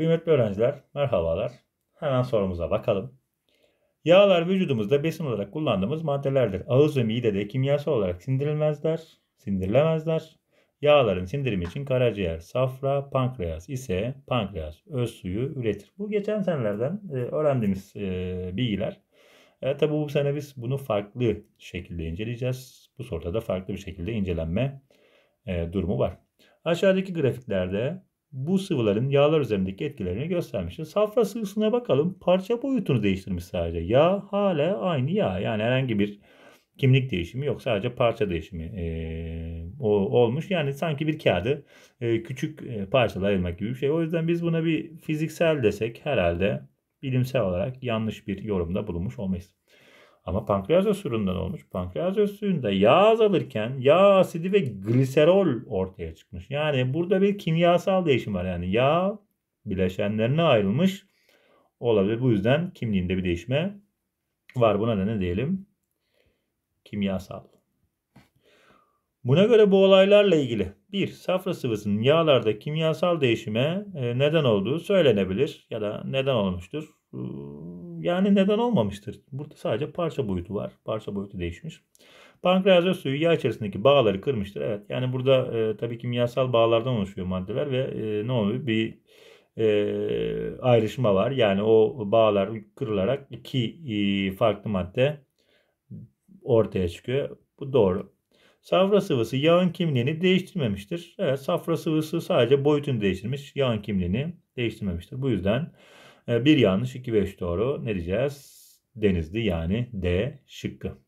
Kıymetli öğrenciler, merhabalar. Hemen sorumuza bakalım. Yağlar vücudumuzda besin olarak kullandığımız maddelerdir. Ağız ve midede kimyasal olarak sindirilmezler, sindirilemezler. Yağların sindirimi için karaciğer, safra, pankreas ise pankreas öz suyu üretir. Bu geçen senelerden e, öğrendiğimiz e, bilgiler. E, tabi bu sene biz bunu farklı şekilde inceleyeceğiz. Bu soruda da farklı bir şekilde incelenme e, durumu var. Aşağıdaki grafiklerde bu sıvıların yağlar üzerindeki etkilerini göstermiştir. Safra sıvısına bakalım. Parça boyutunu değiştirmiş sadece. Yağ hala aynı yağ. Yani herhangi bir kimlik değişimi yok. Sadece parça değişimi e, o, olmuş. Yani sanki bir kağıdı e, küçük e, parçalara ayırmak gibi bir şey. O yüzden biz buna bir fiziksel desek herhalde bilimsel olarak yanlış bir yorumda bulunmuş olmayız. Ama pankreas özsüründen olmuş. Pankreas özsüründe yağ azalırken yağ asidi ve gliserol ortaya çıkmış. Yani burada bir kimyasal değişim var. Yani yağ bileşenlerine ayrılmış olabilir. Bu yüzden kimliğinde bir değişme var. Buna ne diyelim? Kimyasal. Buna göre bu olaylarla ilgili bir Safra sıvısının yağlarda kimyasal değişime e, neden olduğu söylenebilir ya da neden olmuştur. Yani neden olmamıştır? Burada sadece parça boyutu var. Parça boyutu değişmiş. Pankreas suyu yağ içerisindeki bağları kırmıştır. Evet. Yani burada e, tabii kimyasal bağlardan oluşuyor maddeler ve e, ne oluyor? Bir e, ayrışma var. Yani o bağlar kırılarak iki e, farklı madde ortaya çıkıyor. Bu doğru. Safra sıvısı yağın kimliğini değiştirmemiştir. Evet, safra sıvısı sadece boyutunu değiştirmiş. Yağın kimliğini değiştirmemiştir. Bu yüzden ee, bir yanlış, iki beş doğru. Ne diyeceğiz? Denizli yani D şıkkı.